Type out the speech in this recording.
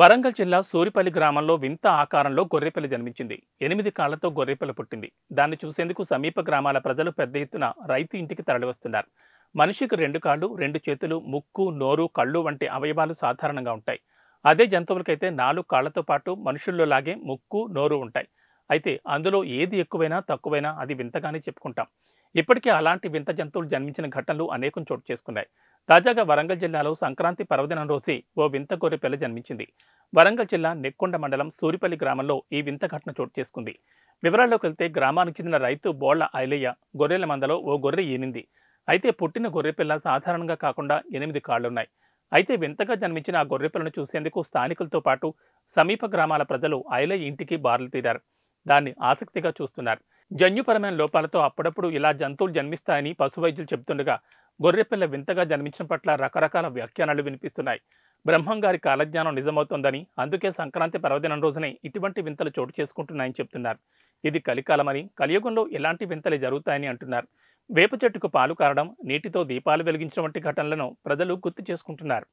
వరంగల్ జిల్లా సూరిపల్లి గ్రామంలో వింత ఆకారంలో గొర్రెపల్లి జన్మించింది ఎనిమిది కాళ్లతో గొర్రెపిల్ల పుట్టింది దాన్ని చూసేందుకు సమీప గ్రామాల ప్రజలు పెద్ద ఎత్తున రైతు ఇంటికి తరలివస్తున్నారు మనిషికి రెండు కాళ్ళు రెండు చేతులు ముక్కు నోరు కళ్ళు వంటి అవయవాలు సాధారణంగా ఉంటాయి అదే జంతువులకైతే నాలుగు కాళ్లతో పాటు మనుషుల్లో లాగే ముక్కు నోరు ఉంటాయి అయితే అందులో ఏది ఎక్కువైనా తక్కువైనా అది వింతగానే చెప్పుకుంటాం ఇప్పటికే అలాంటి వింత జంతువులు జన్మించిన ఘటనలు అనేకం చోటు చేసుకున్నాయి తాజాగా వరంగల్ జిల్లాలో సంక్రాంతి పర్వదినం రోజే ఓ వింత గొర్రె పిల్ల జన్మించింది వరంగల్ జిల్లా నెక్కొండ మండలం సూరిపల్లి గ్రామంలో ఈ వింత ఘటన చోటు చేసుకుంది వివరాల్లోకి వెళ్తే గ్రామానికి చెందిన రైతు బోళ్ల ఐలయ్య గొర్రెల మందలో ఓ గొర్రె ఈనింది అయితే పుట్టిన గొర్రె పిల్ల సాధారణంగా కాకుండా ఎనిమిది కాళ్లున్నాయి అయితే వింతగా జన్మించిన ఆ గొర్రె పిల్లను చూసేందుకు స్థానికులతో పాటు సమీప గ్రామాల ప్రజలు ఐలయ్య ఇంటికి బార్లు తీరారు దాన్ని ఆసక్తిగా చూస్తున్నారు జన్యుపరమైన లోపాలతో అప్పుడప్పుడు ఇలా జంతువులు జన్మిస్తాయని పశువైద్యులు చెబుతుండగా గొర్రెపిల్ల వింతగా జన్మించిన పట్ల రకరకాల వ్యాఖ్యానాలు వినిపిస్తున్నాయి బ్రహ్మం గారి కాలజ్ఞానం నిజమవుతోందని అందుకే సంక్రాంతి పర్వదినం రోజునే ఇటువంటి వింతలు చోటు చేసుకుంటున్నాయని చెప్తున్నారు ఇది కలికాలమని కలియుగంలో ఎలాంటి వింతలు జరుగుతాయని అంటున్నారు వేప చెట్టుకు పాలు కారడం నీటితో దీపాలు వెలిగించడం వంటి ఘటనలను ప్రజలు గుర్తు చేసుకుంటున్నారు